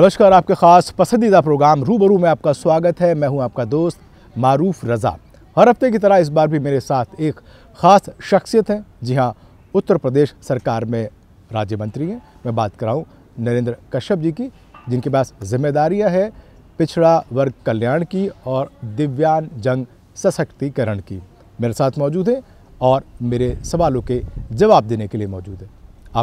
नमस्कार आपके ख़ास पसंदीदा प्रोग्राम रूबरू में आपका स्वागत है मैं हूं आपका दोस्त मारूफ रज़ा हर हफ्ते की तरह इस बार भी मेरे साथ एक ख़ास शख्सियत हैं जी हाँ उत्तर प्रदेश सरकार में राज्य मंत्री हैं मैं बात कराऊँ नरेंद्र कश्यप जी की जिनके पास जिम्मेदारियाँ है पिछड़ा वर्ग कल्याण की और दिव्यांग जंग सशक्तिकरण की मेरे साथ मौजूद हैं और मेरे सवालों के जवाब देने के लिए मौजूद है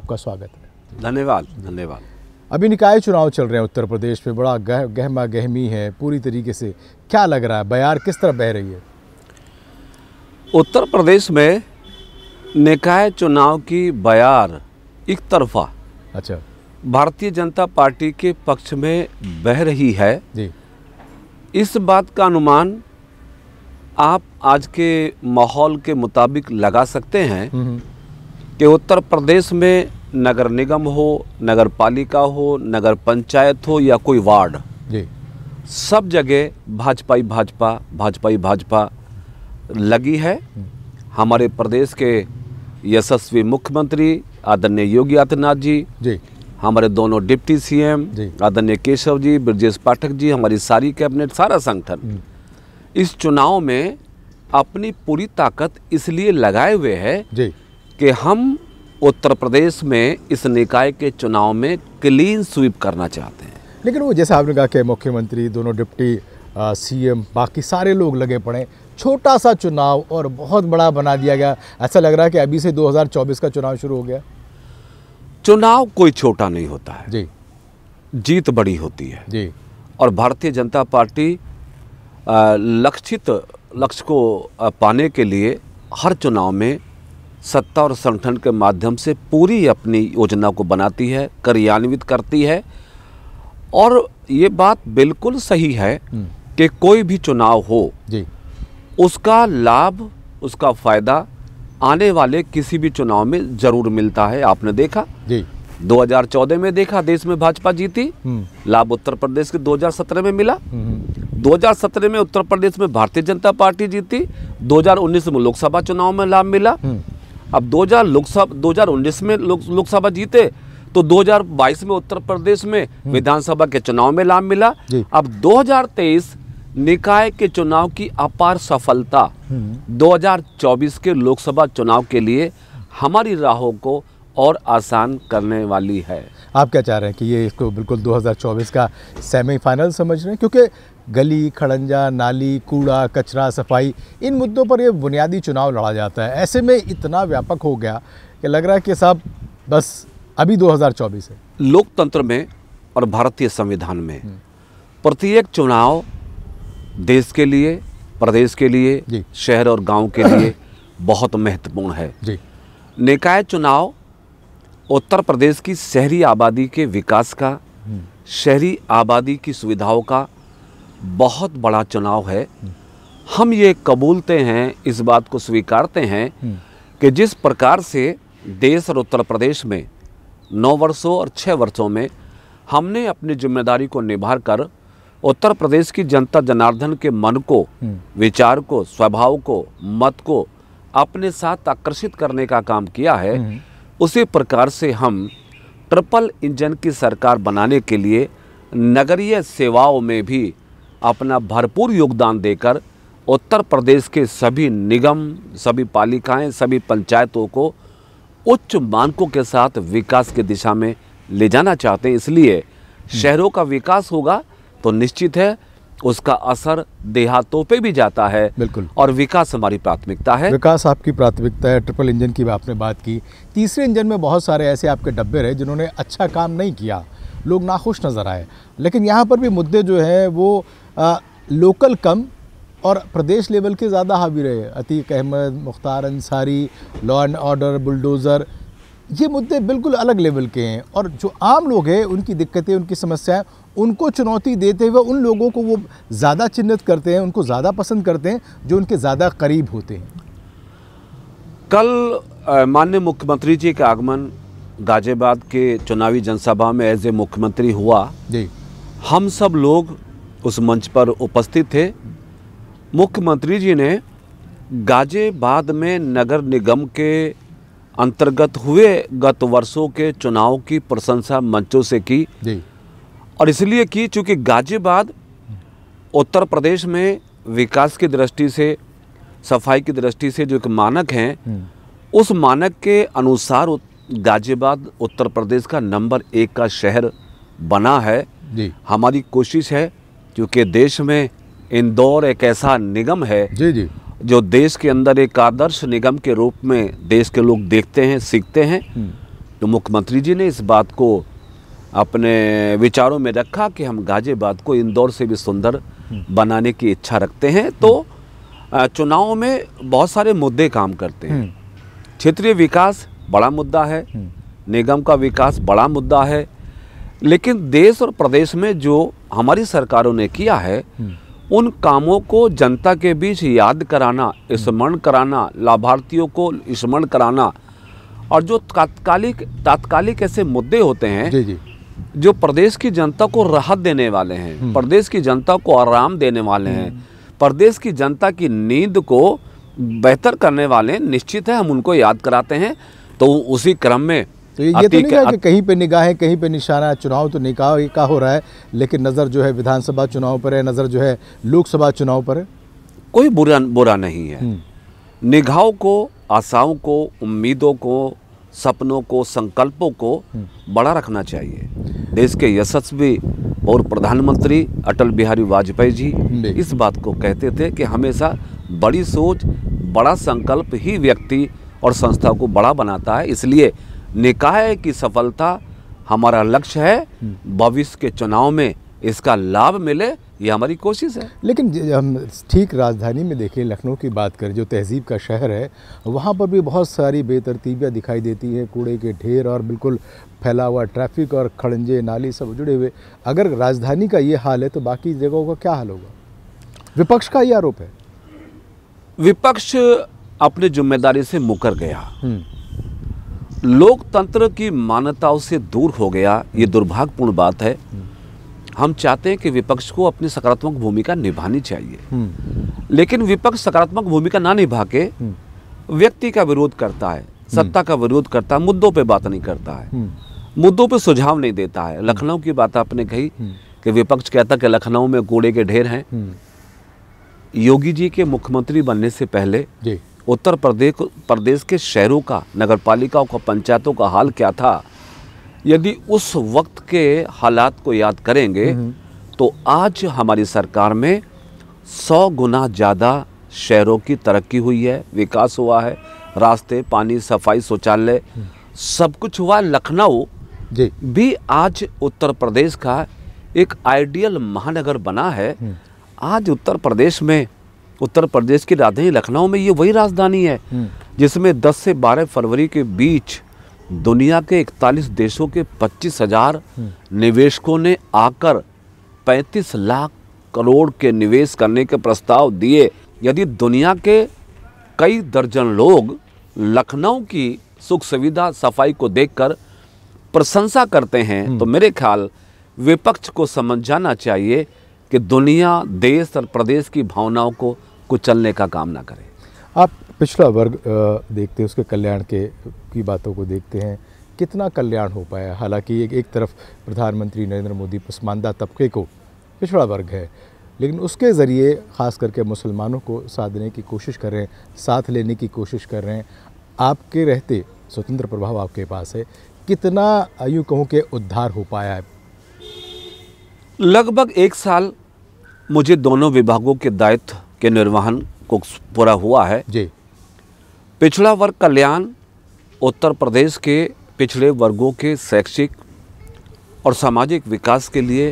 आपका स्वागत है धन्यवाद धन्यवाद अभी निकाय चुनाव चल रहे हैं उत्तर प्रदेश में बड़ा गह गहमा गहमी है पूरी तरीके से क्या लग रहा है बयार किस तरह बह रही है उत्तर प्रदेश में निकाय चुनाव की बयार एक तरफा अच्छा भारतीय जनता पार्टी के पक्ष में बह रही है जी इस बात का अनुमान आप आज के माहौल के मुताबिक लगा सकते हैं हम्म। कि उत्तर प्रदेश में नगर निगम हो नगर पालिका हो नगर पंचायत हो या कोई वार्ड जी सब जगह भाजपा ही भाजपा भाजपा ही भाजपा लगी है हमारे प्रदेश के यशस्वी मुख्यमंत्री आदरणीय योगी आदित्यनाथ जी जी हमारे दोनों डिप्टी सीएम आदरणीय केशव जी ब्रजेश पाठक जी हमारी सारी कैबिनेट सारा संगठन हम्म। इस चुनाव में अपनी पूरी ताकत इसलिए लगाए हुए है कि हम उत्तर प्रदेश में इस निकाय के चुनाव में क्लीन स्वीप करना चाहते हैं लेकिन वो जैसे आपने कहा कि मुख्यमंत्री दोनों डिप्टी सीएम बाकी सारे लोग लगे पड़े छोटा सा चुनाव और बहुत बड़ा बना दिया गया ऐसा लग रहा है कि अभी से 2024 का चुनाव शुरू हो गया चुनाव कोई छोटा नहीं होता है जी जीत बड़ी होती है जी और भारतीय जनता पार्टी लक्षित लक्ष्य को पाने के लिए हर चुनाव में सत्ता और संगठन के माध्यम से पूरी अपनी योजना को बनाती है क्रियान्वित करती है और ये बात बिल्कुल सही है हम्म। कि कोई भी चुनाव हो जी। उसका लाभ उसका फ़ायदा आने वाले किसी भी चुनाव में जरूर मिलता है आपने देखा जी 2014 में देखा देश में भाजपा जीती हम्म। लाभ उत्तर प्रदेश के 2017 में मिला 2017 हम्म, में उत्तर प्रदेश में भारतीय जनता पार्टी जीती 2019 में लोकसभा चुनाव में लाभ मिला अब 2000 लोकसभा में लोकसभा जीते तो 2022 में उत्तर प्रदेश में हम्म। विधानसभा के चुनाव में लाभ मिला अब 2023 निकाय के चुनाव की अपार सफलता 2024 हम्म। के लोकसभा चुनाव के लिए हमारी राहों को और आसान करने वाली है आप क्या चाह रहे हैं कि ये इसको बिल्कुल 2024 का सेमीफाइनल समझ रहे हैं क्योंकि गली खड़ंजा नाली कूड़ा कचरा सफाई इन मुद्दों पर यह बुनियादी चुनाव लड़ा जाता है ऐसे में इतना व्यापक हो गया कि लग रहा है कि साहब बस अभी 2024 है लोकतंत्र में और भारतीय संविधान में हम्म। प्रत्येक चुनाव देश के लिए प्रदेश के लिए शहर और गांव के लिए बहुत महत्वपूर्ण है जी निकाय चुनाव उत्तर प्रदेश की शहरी आबादी के विकास का हम्म। शहरी आबादी की सुविधाओं का बहुत बड़ा चुनाव है हम ये कबूलते हैं इस बात को स्वीकारते हैं हम्म। कि जिस प्रकार से देश और उत्तर प्रदेश में नौ वर्षों और छः वर्षों में हमने अपनी जिम्मेदारी को निभा कर उत्तर प्रदेश की जनता जनार्दन के मन को हम्म। विचार को स्वभाव को मत को अपने साथ आकर्षित करने का काम किया है हम्म। उसी प्रकार से हम ट्रिपल इंजन की सरकार बनाने के लिए नगरीय सेवाओं में भी अपना भरपूर योगदान देकर उत्तर प्रदेश के सभी निगम सभी पालिकाएं सभी पंचायतों को उच्च मानकों के साथ विकास की दिशा में ले जाना चाहते हैं इसलिए हम्म। शहरों का विकास होगा तो निश्चित है उसका असर देहातों पे भी जाता है बिल्कुल और विकास हमारी प्राथमिकता है विकास आपकी प्राथमिकता है ट्रिपल इंजन की आपने बात की तीसरे इंजन में बहुत सारे ऐसे आपके डब्बे रहे जिन्होंने अच्छा काम नहीं किया लोग नाखुश नज़र आए लेकिन यहाँ पर भी मुद्दे जो हैं वो आ, लोकल कम और प्रदेश लेवल के ज़्यादा हावी रहे Atiq Ahmed Mukhtar Ansari law and order bulldozer ये मुद्दे बिल्कुल अलग लेवल के हैं और जो आम लोग हैं उनकी दिक्कतें उनकी समस्याएं उनको चुनौती देते हुए उन लोगों को वो ज़्यादा चिन्हित करते हैं उनको ज़्यादा पसंद करते हैं जो उनके ज़्यादा करीब होते हैं कल माननीय मुख्यमंत्री जी का आगमन गाजियाबाद के चुनावी जनसभा में एज ए मुख्यमंत्री हुआ जी हम सब लोग उस मंच पर उपस्थित थे मुख्यमंत्री जी ने गाजियाबाद में नगर निगम के अंतर्गत हुए गत वर्षों के चुनाव की प्रशंसा मंचों से की और इसलिए की चूँकि गाजियाबाद उत्तर प्रदेश में विकास की दृष्टि से सफाई की दृष्टि से जो एक मानक हैं हम्म। उस मानक के अनुसार गाजियाबाद उत्तर प्रदेश का नंबर एक का शहर बना है हमारी कोशिश है क्योंकि देश में इंदौर एक ऐसा निगम है जी जी जो देश के अंदर एक आदर्श निगम के रूप में देश के लोग देखते हैं सीखते हैं हम्म। तो मुख्यमंत्री जी ने इस बात को अपने विचारों में रखा कि हम गाजियाबाद को इंदौर से भी सुंदर हम्म। बनाने की इच्छा रखते हैं तो हम्म। चुनाव में बहुत सारे मुद्दे काम करते हैं क्षेत्रीय विकास बड़ा मुद्दा है निगम का विकास बड़ा मुद्दा है लेकिन देश और प्रदेश में जो हमारी सरकारों ने किया है हम्म। उन कामों को जनता के बीच याद कराना स्मरण कराना लाभार्थियों को स्मरण कराना और जो तात्कालिक तात्कालिक ऐसे मुद्दे होते हैं जी जी। जो प्रदेश की जनता को राहत देने वाले हैं हम्म। प्रदेश की जनता को आराम देने वाले हैं हम्म। प्रदेश की जनता की नींद को बेहतर करने वाले निश्चित है हम उनको याद कराते हैं तो उसी क्रम में तो ये, ये तो नहीं कि कहीं पे निगाहें कहीं पे निशाना चुनाव तो निकाह का हो रहा है लेकिन नज़र जो है विधानसभा चुनाव पर है नज़र जो है लोकसभा चुनाव पर है कोई बुरा बुरा नहीं है हम्म। निगाहों को आशाओं को उम्मीदों को सपनों को संकल्पों को हम्म। बड़ा रखना चाहिए देश के यशस्वी और प्रधानमंत्री अटल बिहारी वाजपेयी जी हम्म। इस बात को कहते थे कि हमेशा बड़ी सोच बड़ा संकल्प ही व्यक्ति और संस्था को बड़ा बनाता है इसलिए निकाय की सफलता हमारा लक्ष्य है हम्म। भविष्य के चुनाव में इसका लाभ मिले ये हमारी कोशिश है लेकिन हम ठीक राजधानी में देखें लखनऊ की बात करें जो तहजीब का शहर है वहाँ पर भी बहुत सारी बेतरतीबियाँ दिखाई देती हैं कूड़े के ढेर और बिल्कुल फैला हुआ ट्रैफिक और खड़ंजे नाली सब जुड़े हुए अगर राजधानी का ये हाल है तो बाकी जगहों का क्या हाल होगा विपक्ष का ये आरोप है विपक्ष अपनी जिम्मेदारी से मुकर गया हम्म। लोकतंत्र की मान्यताओं से दूर हो गया ये दुर्भाग्यपूर्ण बात है हम चाहते हैं कि विपक्ष को अपनी सकारात्मक भूमिका निभानी चाहिए हम्म। लेकिन विपक्ष सकारात्मक भूमिका ना निभा के हम्म। व्यक्ति का विरोध करता है हम्म। सत्ता का विरोध करता है मुद्दों पे बात नहीं करता है मुद्दों पे सुझाव नहीं देता है लखनऊ की बात आपने कही कि विपक्ष कहता कि लखनऊ में कूड़े के ढेर हैं योगी जी के मुख्यमंत्री बनने से पहले उत्तर प्रदेश प्रदेश के शहरों का नगर पालिकाओं का पंचायतों का हाल क्या था यदि उस वक्त के हालात को याद करेंगे हम्म, हम्म। तो आज हमारी सरकार में सौ गुना ज़्यादा शहरों की तरक्की हुई है विकास हुआ है रास्ते पानी सफाई शौचालय हम्म। सब कुछ हुआ लखनऊ जी भी आज उत्तर प्रदेश का एक आइडियल महानगर बना है आज उत्तर प्रदेश में उत्तर प्रदेश की राजधानी लखनऊ में ये वही राजधानी है हम्म। जिसमें 10 से 12 फरवरी के बीच दुनिया के 41 देशों के पच्चीस हजार हम्म। निवेशकों ने आकर 35 लाख करोड़ के निवेश करने के प्रस्ताव दिए यदि दुनिया के कई दर्जन लोग लखनऊ की सुख सुविधा सफाई को देखकर प्रशंसा करते हैं हम्म। तो मेरे ख्याल विपक्ष को समझ जाना चाहिए कि दुनिया देश और प्रदेश की भावनाओं को चलने का काम ना करें आप पिछला वर्ग देखते हैं उसके कल्याण के की बातों को देखते हैं कितना कल्याण हो पाया हालांकि एक एक तरफ प्रधानमंत्री नरेंद्र मोदी पसमानदा तबके को पिछड़ा वर्ग है लेकिन उसके ज़रिए ख़ास करके मुसलमानों को साधने की कोशिश कर रहे हैं साथ लेने की कोशिश कर रहे हैं आपके रहते स्वतंत्र प्रभाव आपके पास है कितना यूँ कहूँ के उद्धार हो पाया है लगभग एक साल मुझे दोनों विभागों के दायित्व के निर्वहन को पूरा हुआ है जी पिछड़ा वर्ग कल्याण उत्तर प्रदेश के पिछड़े वर्गों के शैक्षिक और सामाजिक विकास के लिए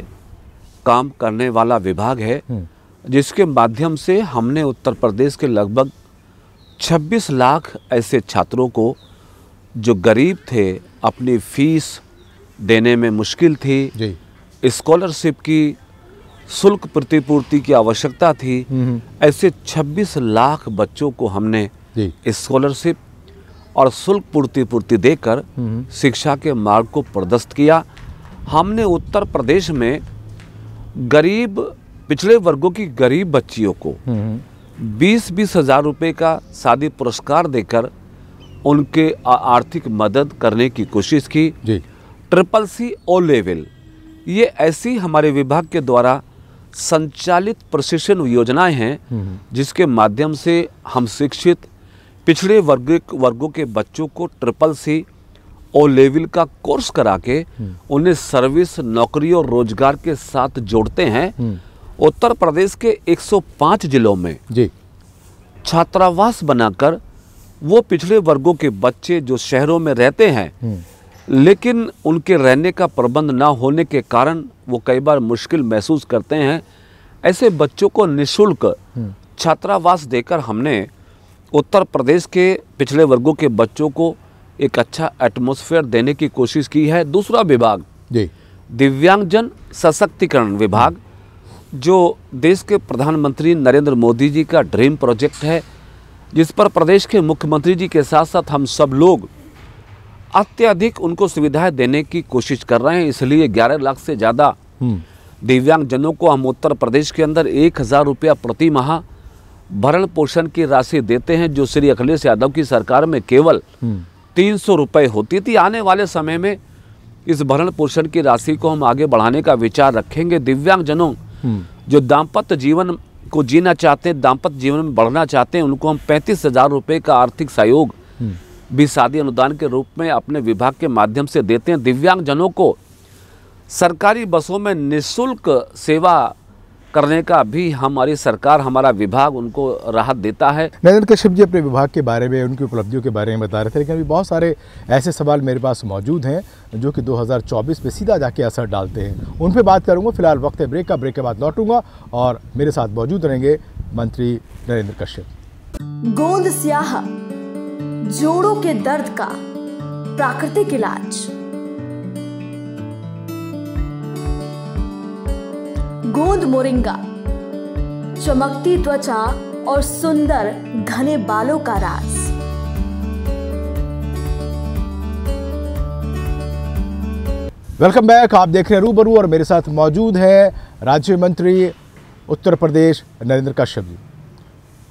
काम करने वाला विभाग है हम्म। जिसके माध्यम से हमने उत्तर प्रदेश के लगभग 26 लाख ऐसे छात्रों को जो गरीब थे अपनी फीस देने में मुश्किल थी स्कॉलरशिप की शुल्क प्रतिपूर्ति की आवश्यकता थी हम्म। ऐसे 26 लाख बच्चों को हमने स्कॉलरशिप और शुल्क प्रतिपूर्ति देकर हम्म। शिक्षा के मार्ग को प्रदस्त किया हमने उत्तर प्रदेश में गरीब पिछले वर्गों की गरीब बच्चियों को हम्म। बीस बीस हजार रुपये का शादी पुरस्कार देकर उनके आर्थिक मदद करने की कोशिश की ट्रिपल सी ओ लेवल ये ऐसी हमारे विभाग के द्वारा संचालित प्रशिक्षण योजनाएं हैं हम्म, हम्म। जिसके माध्यम से हम शिक्षित पिछड़े वर्ग वर्गों के बच्चों को ट्रिपल सी ओ लेवल का कोर्स करा के हम्म। उन्हें सर्विस नौकरी और रोजगार के साथ जोड़ते हैं उत्तर प्रदेश के 105 जिलों में जी छात्रावास बनाकर वो पिछड़े वर्गों के बच्चे जो शहरों में रहते हैं लेकिन उनके रहने का प्रबंध ना होने के कारण वो कई बार मुश्किल महसूस करते हैं ऐसे बच्चों को निशुल्क हम्म। छात्रावास देकर हमने उत्तर प्रदेश के पिछले वर्गों के बच्चों को एक अच्छा एटमोसफेयर देने की कोशिश की है दूसरा विभाग दिव्यांगजन सशक्तिकरण विभाग जो देश के प्रधानमंत्री नरेंद्र मोदी जी का ड्रीम प्रोजेक्ट है जिस पर प्रदेश के मुख्यमंत्री जी के साथ साथ हम सब लोग अत्यधिक उनको सुविधाएं देने की कोशिश कर रहे हैं इसलिए 11 लाख से ज़्यादा हम्म। दिव्यांग जनों को हम उत्तर प्रदेश के अंदर एक हज़ार रुपया प्रति माह भरण पोषण की राशि देते हैं जो श्री अखिलेश यादव की सरकार में केवल हम्म। तीन सौ होती थी आने वाले समय में इस भरण पोषण की राशि को हम आगे बढ़ाने का विचार रखेंगे दिव्यांग जनों हम्म। जो दाम्पत्य जीवन को जीना चाहते हैं दाम्पत्य जीवन में बढ़ना चाहते हैं उनको हम पैंतीस हजार रुपये का आर्थिक सहयोग भी शादी अनुदान के रूप में अपने विभाग के माध्यम से देते हैं दिव्यांगजनों को सरकारी बसों में निशुल्क सेवा करने का भी हमारी सरकार हमारा विभाग उनको राहत देता है नरेंद्र कश्यप जी अपने विभाग के बारे में उनकी उपलब्धियों के बारे में बता रहे थे लेकिन अभी बहुत सारे ऐसे सवाल मेरे पास मौजूद हैं जो कि 2024 में सीधा जाके असर डालते हैं उन पर बात करूंगा फिलहाल वक्त है ब्रेक का ब्रेक के बाद लौटूंगा और मेरे साथ मौजूद रहेंगे मंत्री नरेंद्र कश्यप गोंद स्याहा जोड़ों के दर्द का प्राकृतिक इलाज गोंद मोरिंगा चमकती त्वचा और सुंदर घने बालों का राज वेलकम बैक आप देख रहे हैं रूबरू और मेरे साथ मौजूद है राज्य मंत्री उत्तर प्रदेश नरेंद्र कश्यप जी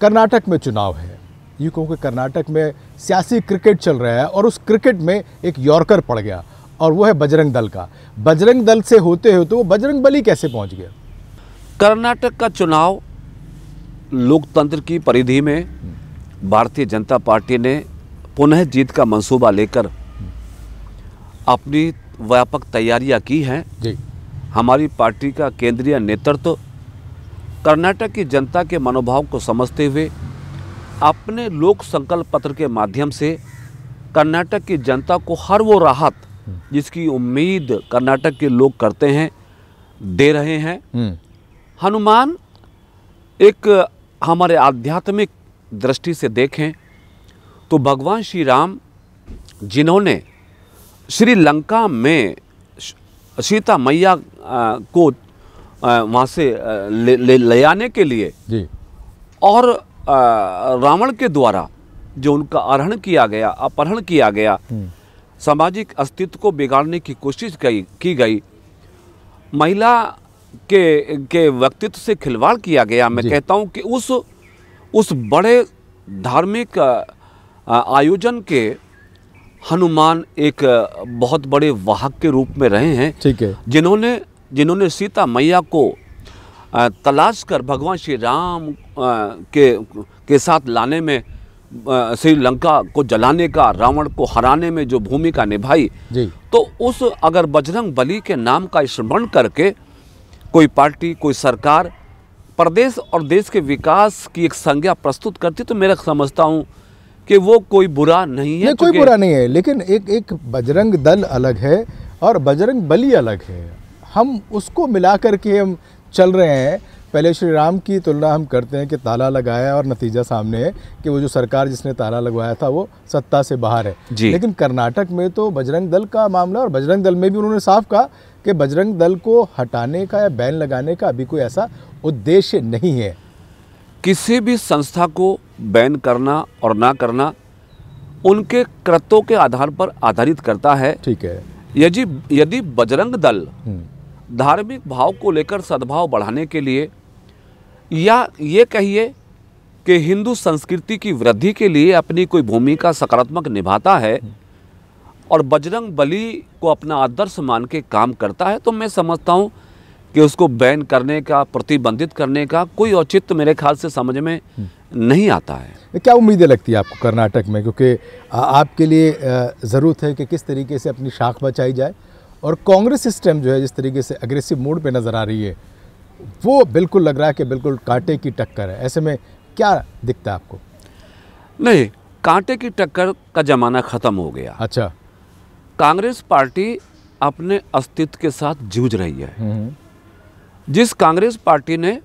कर्नाटक में चुनाव है यूँ कहूँ कि कर्नाटक में सियासी क्रिकेट चल रहा है और उस क्रिकेट में एक यॉर्कर पड़ गया और वो है बजरंग दल का बजरंग दल से होते हुए तो वो बजरंग बली कैसे पहुँच गया कर्नाटक का चुनाव लोकतंत्र की परिधि में भारतीय जनता पार्टी ने पुनः जीत का मंसूबा लेकर अपनी व्यापक तैयारियां की हैं हमारी पार्टी का केंद्रीय नेतृत्व तो कर्नाटक की जनता के मनोभाव को समझते हुए अपने लोक संकल्प पत्र के माध्यम से कर्नाटक की जनता को हर वो राहत जिसकी उम्मीद कर्नाटक के लोग करते हैं दे रहे हैं हम्म। हनुमान एक हमारे आध्यात्मिक दृष्टि से देखें तो भगवान श्री राम जिन्होंने श्रीलंका में सीता मैया को वहाँ से ले, ले, ले आने के लिए जी। और रावण के द्वारा जो उनका अरहण किया गया अपहरण किया गया हम्म। सामाजिक अस्तित्व को बिगाड़ने की कोशिश गई की गई महिला के के व्यक्तित्व से खिलवाड़ किया गया मैं कहता हूँ कि उस उस बड़े धार्मिक आयोजन के हनुमान एक बहुत बड़े वाहक के रूप में रहे हैं ठीक है जिन्होंने जिन्होंने सीता मैया को तलाश कर भगवान श्री राम के के साथ लाने में श्रीलंका को जलाने का रावण को हराने में जो भूमिका निभाई तो उस अगर बजरंग बली के नाम का स्मरण करके कोई पार्टी कोई सरकार प्रदेश और देश के विकास की एक संज्ञा प्रस्तुत करती तो मेरा समझता हूँ कि वो कोई बुरा नहीं है नहीं, कोई बुरा नहीं है लेकिन एक एक बजरंग दल अलग है और बजरंग बली अलग है हम उसको मिला करके हम चल रहे हैं पहले श्री राम की तुलना हम करते हैं कि ताला लगाया और नतीजा सामने है कि वो जो सरकार जिसने ताला लगवाया था वो सत्ता से बाहर है लेकिन कर्नाटक में तो बजरंग दल का मामला और बजरंग दल में भी उन्होंने साफ कहा कि बजरंग दल को हटाने का या बैन लगाने का अभी कोई ऐसा उद्देश्य नहीं है किसी भी संस्था को बैन करना और ना करना उनके कृत्यों के आधार पर आधारित करता है ठीक है यदि यदि बजरंग दल हम्म। धार्मिक भाव को लेकर सद्भाव बढ़ाने के लिए या ये कहिए कि हिंदू संस्कृति की वृद्धि के लिए अपनी कोई भूमिका सकारात्मक निभाता है और बजरंग बली को अपना आदर्श मान के काम करता है तो मैं समझता हूँ कि उसको बैन करने का प्रतिबंधित करने का कोई औचित्य मेरे ख्याल से समझ में नहीं आता है क्या उम्मीदें लगती है आपको कर्नाटक में क्योंकि आपके लिए ज़रूरत है कि किस तरीके से अपनी शाख बचाई जाए और कांग्रेस सिस्टम जो है जिस तरीके से अग्रेसिव मूड पे नज़र आ रही है वो बिल्कुल लग रहा है कि बिल्कुल कांटे की टक्कर है ऐसे में क्या दिखता है आपको नहीं कांटे की टक्कर का ज़माना ख़त्म हो गया अच्छा कांग्रेस पार्टी अपने अस्तित्व के साथ जूझ रही है हम्म, हम्म। जिस कांग्रेस पार्टी ने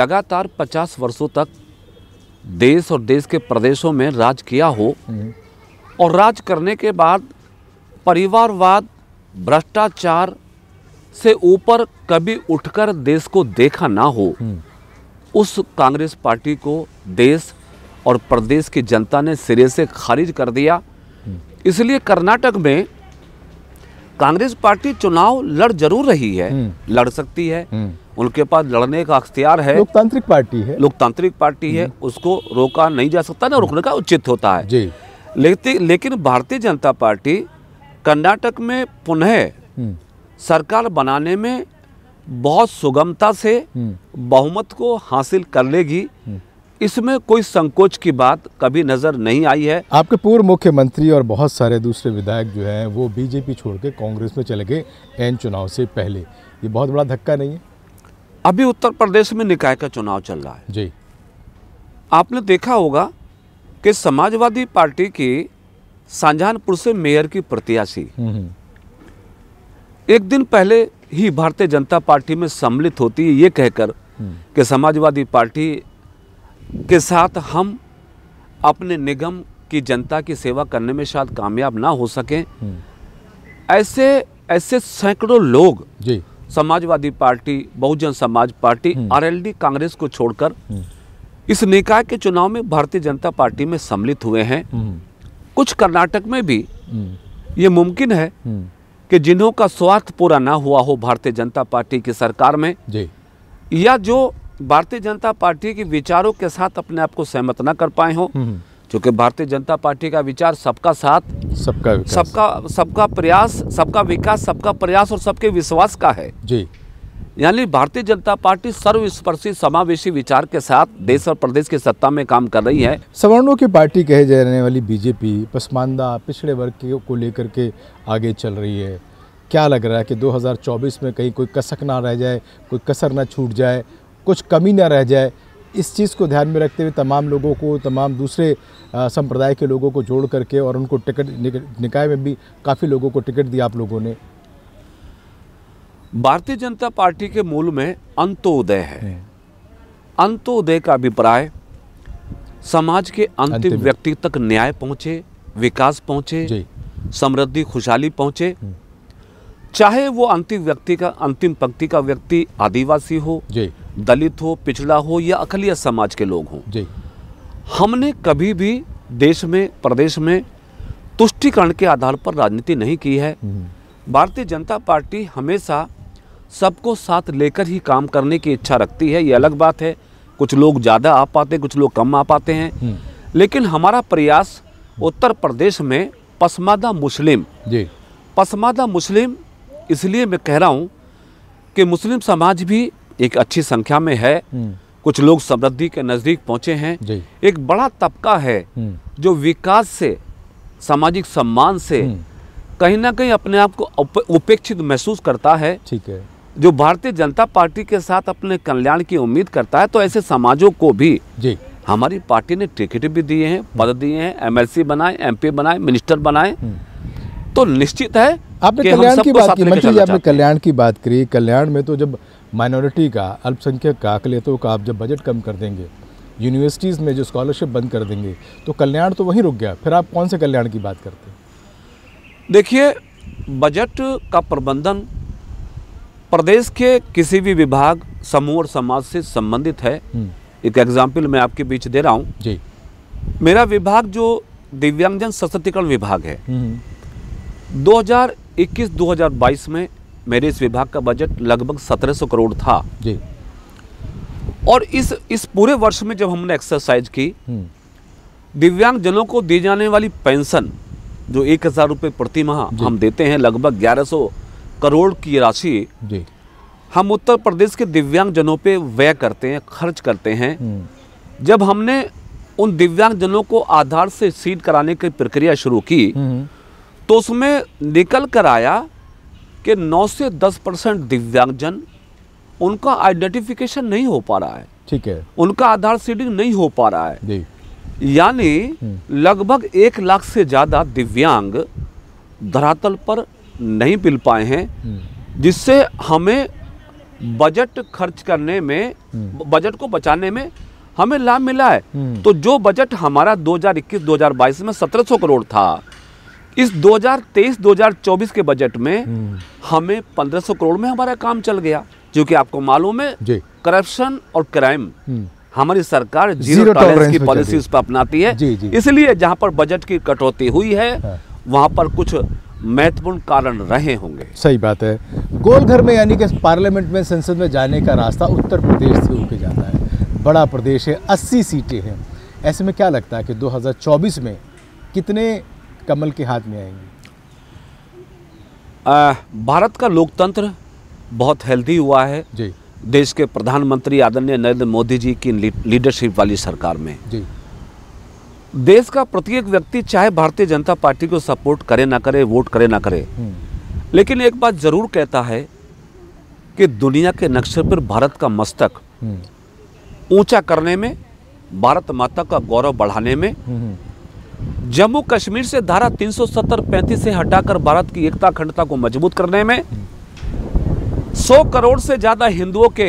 लगातार 50 वर्षों तक देश और देश के प्रदेशों में राज किया हो हम्म। और राज करने के बाद परिवारवाद भ्रष्टाचार से ऊपर कभी उठकर देश को देखा ना हो हम्म। उस कांग्रेस पार्टी को देश और प्रदेश की जनता ने सिरे से खारिज कर दिया हम्म। इसलिए कर्नाटक में कांग्रेस पार्टी चुनाव लड़ जरूर रही है हम्म। लड़ सकती है उनके पास लड़ने का अख्तियार है लोकतांत्रिक पार्टी है लोकतांत्रिक पार्टी है उसको रोका नहीं जा सकता ना रोकने का उचित होता है जी लेकिन लेकिन भारतीय जनता पार्टी कर्नाटक में पुनः हम्म। सरकार बनाने में बहुत सुगमता से हम्म। बहुमत को हासिल कर लेगी हम्म। इसमें कोई संकोच की बात कभी नज़र नहीं आई है आपके पूर्व मुख्यमंत्री और बहुत सारे दूसरे विधायक जो हैं वो बीजेपी छोड़ के कांग्रेस में चले गए एन चुनाव से पहले ये बहुत बड़ा धक्का नहीं है अभी उत्तर प्रदेश में निकाय का चुनाव चल रहा है जी आपने देखा होगा कि समाजवादी पार्टी की सांझानपुर से मेयर की प्रत्याशी हम्म, हम्म। एक दिन पहले ही भारतीय जनता पार्टी में सम्मिलित होती है ये कहकर हम्म। कि समाजवादी पार्टी के साथ हम अपने निगम की जनता की सेवा करने में शायद कामयाब ना हो सकें ऐसे ऐसे सैकड़ों लोग जी। समाजवादी पार्टी बहुजन समाज पार्टी आरएलडी कांग्रेस को छोड़कर इस निकाय के चुनाव में भारतीय जनता पार्टी में सम्मिलित हुए हैं कुछ कर्नाटक में भी हम्म। ये मुमकिन है हम्म। कि जिन्हों का स्वार्थ पूरा ना हुआ हो भारतीय जनता पार्टी की सरकार में जी। या जो भारतीय जनता पार्टी के विचारों के साथ अपने आप को सहमत ना कर पाए हो हम्म। क्योंकि भारतीय जनता पार्टी का विचार सबका साथ सबका सबका सबका प्रयास सबका विकास सबका प्रयास और सबके विश्वास का है जी यानी भारतीय जनता पार्टी सर्वस्पर्शी समावेशी विचार के साथ देश और प्रदेश की सत्ता में काम कर रही है सवर्णों की पार्टी कहे जाने वाली बीजेपी पसमानदा पिछड़े वर्ग को लेकर के आगे चल रही है क्या लग रहा है कि 2024 में कहीं कोई कसक ना रह जाए कोई कसर ना छूट जाए कुछ कमी ना रह जाए इस चीज़ को ध्यान में रखते हुए तमाम लोगों को तमाम दूसरे संप्रदाय के लोगों को जोड़ करके और उनको टिकट निकाय में भी काफ़ी लोगों को टिकट दिया आप लोगों ने भारतीय जनता पार्टी के मूल में अंतोदय है अंतोदय का अभिप्राय समाज के अंतिम व्यक्ति तक न्याय पहुंचे विकास पहुंचे समृद्धि खुशहाली पहुंचे हम्म। चाहे वो अंतिम व्यक्ति का अंतिम पंक्ति का व्यक्ति आदिवासी हो दलित हो पिछड़ा हो या अखिलियत समाज के लोग हों हमने कभी भी देश में प्रदेश में तुष्टिकरण के आधार पर राजनीति नहीं की है हम्म। भारतीय जनता पार्टी हमेशा सबको साथ लेकर ही काम करने की इच्छा रखती है ये अलग बात है कुछ लोग ज़्यादा आ पाते कुछ लोग कम आ पाते हैं हम्म। लेकिन हमारा प्रयास उत्तर प्रदेश में पसमादा मुस्लिम जी पसमादा मुस्लिम इसलिए मैं कह रहा हूँ कि मुस्लिम समाज भी एक अच्छी संख्या में है हम्म। कुछ लोग समृद्धि के नज़दीक पहुँचे हैं एक बड़ा तबका है हम्म। जो विकास से सामाजिक सम्मान से कहीं ना कहीं अपने आप को उपेक्षित महसूस करता है ठीक है जो भारतीय जनता पार्टी के साथ अपने कल्याण की उम्मीद करता है तो ऐसे समाजों को भी जी हमारी पार्टी ने टिकट भी दिए हैं पद दिए हैं एमएलसी बनाए एमपी बनाए मिनिस्टर बनाए हम्म। तो निश्चित है आपने कल्याण की बात की मंत्री जी आपने कल्याण की बात करी कल्याण में तो जब माइनॉरिटी का अल्पसंख्यक का अकलेतों का आप जब बजट कम कर देंगे यूनिवर्सिटीज़ में जो स्कॉलरशिप बंद कर देंगे तो कल्याण तो वहीं रुक गया फिर आप कौन से कल्याण की बात करते देखिए बजट का प्रबंधन प्रदेश के किसी भी विभाग समूह और समाज से संबंधित है हम्म। एक एग्जाम्पल मैं आपके बीच दे रहा हूँ जी मेरा विभाग जो दिव्यांगजन सशक्तिकरण विभाग है 2021-2022 हम्म। में मेरे इस विभाग का बजट लगभग 1700 करोड़ था जी और इस इस पूरे वर्ष में जब हमने एक्सरसाइज की हम्म। दिव्यांगजनों को दी जाने वाली पेंशन जो एक हज़ार रुपये प्रतिमाह हम देते हैं लगभग ग्यारह सौ करोड़ की राशि हम उत्तर प्रदेश के दिव्यांग जनों पे व्यय करते हैं खर्च करते हैं हम्म। जब हमने उन दिव्यांग जनों को आधार से सीट कराने की प्रक्रिया शुरू की हम्म। तो उसमें निकल कर आया कि 9 से 10 परसेंट दिव्यांग जन उनका आइडेंटिफिकेशन नहीं हो पा रहा है ठीक है उनका आधार सीडिंग नहीं हो पा रहा है यानी हम्म। लगभग एक लाख से ज़्यादा दिव्यांग धरातल पर नहीं मिल पाए हैं हम्म। जिससे हमें बजट खर्च करने में हम्म। बजट को बचाने में हमें लाभ मिला है हम्म। तो जो बजट हमारा 2021-2022 में 1700 करोड़ था इस 2023-2024 के बजट में हमें 1500 करोड़ में हमारा काम चल गया जो कि आपको मालूम है करप्शन और क्राइम हमारी सरकार जीरो टॉलरेंस की पॉलिसी उस पर अपनाती है इसलिए जहां पर बजट की कटौती हुई है हाँ। वहां पर कुछ महत्वपूर्ण कारण रहे होंगे सही बात है गोलघर में यानी कि पार्लियामेंट में संसद में जाने का रास्ता उत्तर प्रदेश से होकर जाता है बड़ा प्रदेश है अस्सी सीटें हैं ऐसे में क्या लगता है कि 2024 में कितने कमल के हाथ में आएंगे भारत का लोकतंत्र बहुत हेल्दी हुआ है जी देश के प्रधानमंत्री आदरणीय नरेंद्र मोदी जी की लीडरशिप वाली सरकार में जी देश का प्रत्येक व्यक्ति चाहे भारतीय जनता पार्टी को सपोर्ट करे ना करे वोट करे ना करे हम्म। लेकिन एक बात जरूर कहता है कि दुनिया के नक्शे पर भारत का मस्तक हम्म। ऊंचा करने में भारत माता का गौरव बढ़ाने में हम्म, जम्मू कश्मीर से धारा तीन सौ से हटाकर भारत की एकता अखंडता को मजबूत करने में 100 करोड़ से ज़्यादा हिंदुओं के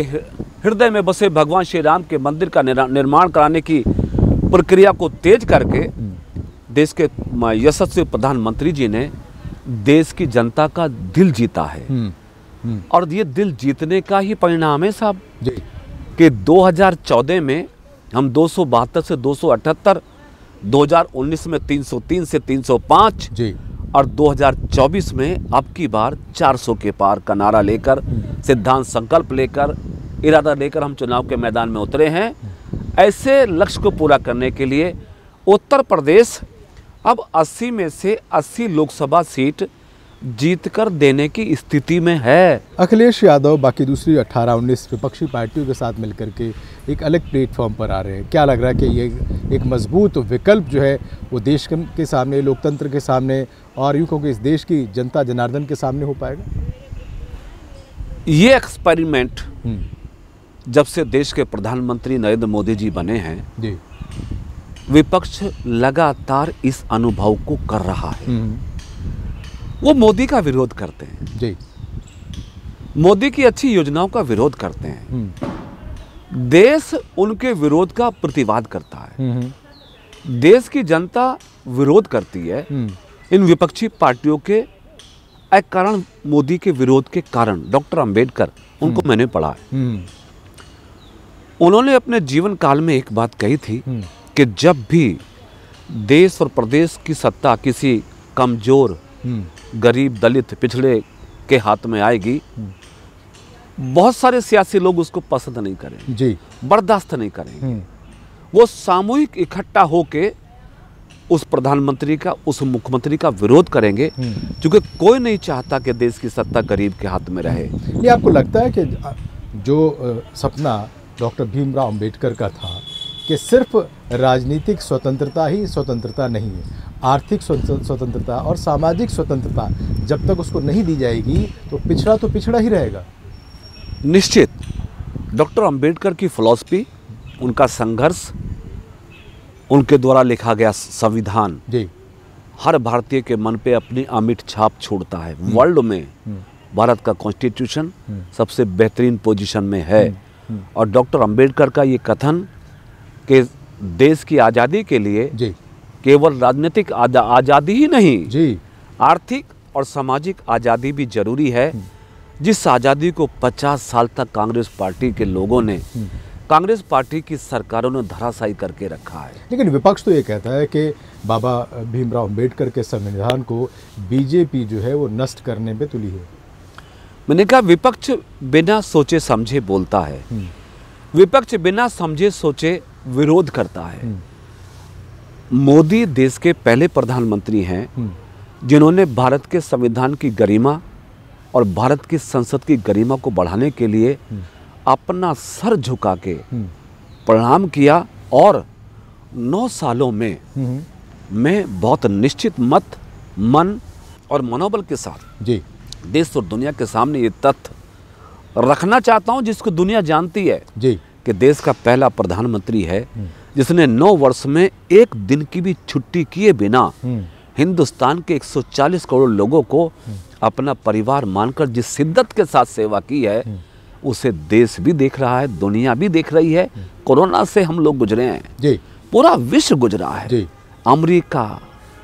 हृदय में बसे भगवान श्री राम के मंदिर का निर्माण कराने की प्रक्रिया को तेज करके हम्म। देश के यशस्वी प्रधानमंत्री जी ने देश की जनता का दिल जीता है हम्म। हम्म। और ये दिल जीतने का ही परिणाम है साहब कि 2014 में हम दो से दो 2019 में 303 से 305 जी और 2024 में अब की बार 400 के पार का नारा लेकर सिद्धांत संकल्प लेकर इरादा लेकर हम चुनाव के मैदान में उतरे हैं ऐसे लक्ष्य को पूरा करने के लिए उत्तर प्रदेश अब 80 में से 80 लोकसभा सीट जीतकर देने की स्थिति में है अखिलेश यादव बाकी दूसरी 18-19 विपक्षी पार्टियों के साथ मिलकर के एक अलग प्लेटफॉर्म पर आ रहे हैं क्या लग रहा है कि ये एक मजबूत विकल्प जो है वो देश के सामने लोकतंत्र के सामने और यूँ क्योंकि इस देश की जनता जनार्दन के सामने हो पाएगा ये एक्सपेरिमेंट हम्म। जब से देश के प्रधानमंत्री नरेंद्र मोदी जी बने हैं जी विपक्ष लगातार इस अनुभव को कर रहा है हम्म। वो मोदी का विरोध करते हैं जी मोदी की अच्छी योजनाओं का विरोध करते हैं हम्म। देश उनके विरोध का प्रतिवाद करता है हम्म, देश की जनता विरोध करती है इन विपक्षी पार्टियों के एक कारण मोदी के विरोध के कारण डॉक्टर अंबेडकर उनको मैंने पढ़ा है उन्होंने अपने जीवन काल में एक बात कही थी हम्म। कि जब भी देश और प्रदेश की सत्ता किसी कमजोर हम्म। गरीब दलित पिछड़े के हाथ में आएगी हम्म। बहुत सारे सियासी लोग उसको पसंद नहीं करें जी बर्दाश्त नहीं करें वो सामूहिक इकट्ठा होके उस प्रधानमंत्री का उस मुख्यमंत्री का विरोध करेंगे क्योंकि कोई नहीं चाहता कि देश की सत्ता गरीब के हाथ में रहे ये आपको लगता है कि जो सपना डॉक्टर भीमराव अंबेडकर का था कि सिर्फ राजनीतिक स्वतंत्रता ही स्वतंत्रता नहीं है आर्थिक स्वतंत्रता और सामाजिक स्वतंत्रता जब तक उसको नहीं दी जाएगी तो पिछड़ा तो पिछड़ा ही रहेगा निश्चित डॉक्टर अंबेडकर की फ़िलॉसफी उनका संघर्ष उनके द्वारा लिखा गया संविधान जी हर भारतीय के मन पे अपनी अमिट छाप छोड़ता है हम्म। वर्ल्ड में हम्म। भारत का कॉन्स्टिट्यूशन हम्म। सबसे बेहतरीन पोजीशन में है हम्म। और डॉक्टर अंबेडकर का ये कथन कि देश की आज़ादी के लिए केवल राजनीतिक आज़ादी ही नहीं जी आर्थिक और सामाजिक आज़ादी भी जरूरी है हम्म। जिस आज़ादी को 50 साल तक कांग्रेस पार्टी के लोगों ने हम्म। कांग्रेस पार्टी की सरकारों ने धराशायी करके रखा है लेकिन विपक्ष तो ये कहता है कि बाबा भीमराव अम्बेडकर के संविधान को बीजेपी जो है वो नष्ट करने में तुली है मैंने कहा विपक्ष बिना सोचे समझे बोलता है हम्म। विपक्ष बिना समझे सोचे विरोध करता है हम्म। मोदी देश के पहले प्रधानमंत्री हैं हम्म। जिन्होंने भारत के संविधान की गरिमा और भारत की संसद की गरिमा को बढ़ाने के लिए अपना सर झुका के प्रणाम किया और नौ सालों में मैं बहुत निश्चित मत मन और मनोबल के साथ जी देश और दुनिया के सामने ये तथ्य रखना चाहता हूँ जिसको दुनिया जानती है जी कि देश का पहला प्रधानमंत्री है हम्म। जिसने नौ वर्ष में एक दिन की भी छुट्टी किए बिना हम्म। हिंदुस्तान के 140 करोड़ लोगों को हम्म। अपना परिवार मानकर जिस शिद्दत के साथ सेवा की है उसे देश भी देख रहा है दुनिया भी देख रही है कोरोना से हम लोग गुजरे हैं पूरा विश्व गुजरा है अमरीका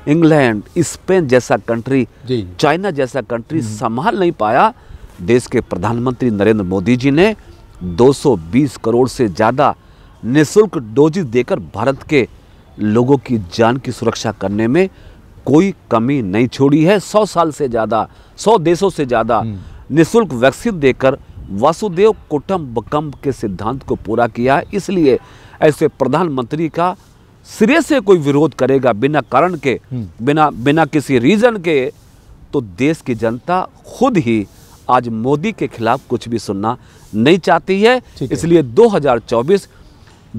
इंग्लैंड स्पेन जैसा कंट्री चाइना जैसा कंट्री हम्म। संभाल नहीं पाया देश के प्रधानमंत्री नरेंद्र मोदी जी ने 220 करोड़ से ज़्यादा निशुल्क डोजेज देकर भारत के लोगों की जान की सुरक्षा करने में कोई कमी नहीं छोड़ी है सौ साल से ज़्यादा सौ देशों से ज़्यादा हम्म। निःशुल्क वैक्सीन देकर वासुदेव कुटुम्बकम के सिद्धांत को पूरा किया इसलिए ऐसे प्रधानमंत्री का सिरे से कोई विरोध करेगा बिना कारण के हम्म। बिना बिना किसी रीजन के तो देश की जनता खुद ही आज मोदी के खिलाफ कुछ भी सुनना नहीं चाहती है इसलिए 2024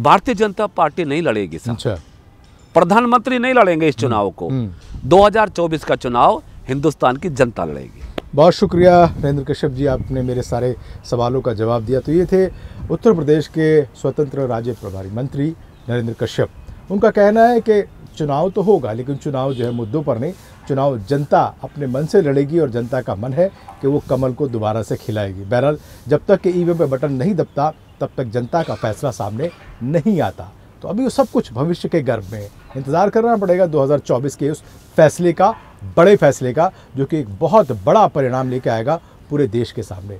भारतीय जनता पार्टी नहीं लड़ेगी सर अच्छा। प्रधानमंत्री नहीं लड़ेंगे इस चुनाव हम्म। को 2024 हम्म। का चुनाव हिंदुस्तान की जनता लड़ेगी बहुत शुक्रिया नरेंद्र कश्यप जी आपने मेरे सारे सवालों का जवाब दिया तो ये थे उत्तर प्रदेश के स्वतंत्र राज्य प्रभारी मंत्री नरेंद्र कश्यप उनका कहना है कि चुनाव तो होगा लेकिन चुनाव जो है मुद्दों पर नहीं चुनाव जनता अपने मन से लड़ेगी और जनता का मन है कि वो कमल को दोबारा से खिलाएगी बहरहाल जब तक कि ईवीएम पे बटन नहीं दबता तब तक जनता का फैसला सामने नहीं आता तो अभी वो सब कुछ भविष्य के गर्भ में इंतज़ार करना पड़ेगा 2024 के उस फैसले का बड़े फैसले का जो कि एक बहुत बड़ा परिणाम लेके आएगा पूरे देश के सामने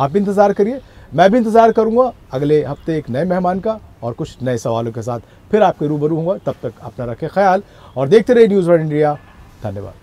आप इंतज़ार करिए मैं भी इंतज़ार करूँगा अगले हफ्ते एक नए मेहमान का और कुछ नए सवालों के साथ फिर आपके रूबरू हूँ तब तक अपना रखें ख्याल और देखते रहिए न्यूज़ वर्ल्ड इंडिया धन्यवाद